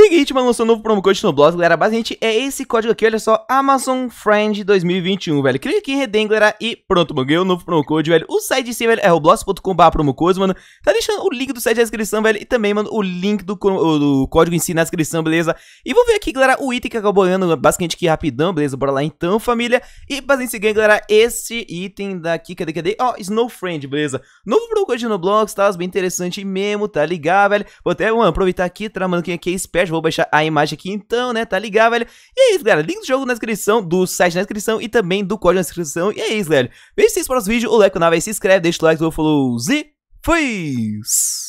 Seguinte, mano, lançou um novo promo code no blog, galera. Basicamente é esse código aqui, olha só, Amazon Friend 2021, velho. Clica aqui em Redem, galera, e pronto, mano, ganhou um novo promo code, velho. O site de si, velho, é roblox.com.br code mano. Tá deixando o link do site na descrição, velho, e também, mano, o link do, do código em si na descrição, beleza? E vou ver aqui, galera, o item que acabou ganhando, basicamente aqui rapidão, beleza? Bora lá então, família. E basicamente se ganha, galera, esse item daqui, cadê, cadê? Ó, oh, Snow Friend, beleza? Novo promo code no blog, tá? Bem interessante mesmo, tá ligado, velho? Vou até, mano, aproveitar aqui, tá, mano, quem aqui é esperto podcast. Vou baixar a imagem aqui então, né? Tá ligado, velho? E é isso, galera. Link do jogo na descrição, do site na descrição e também do código na descrição. E é isso, velho. Vejo vocês no próximo vídeo. O like no canal, vai se inscreve, deixa o like, falou, e fui!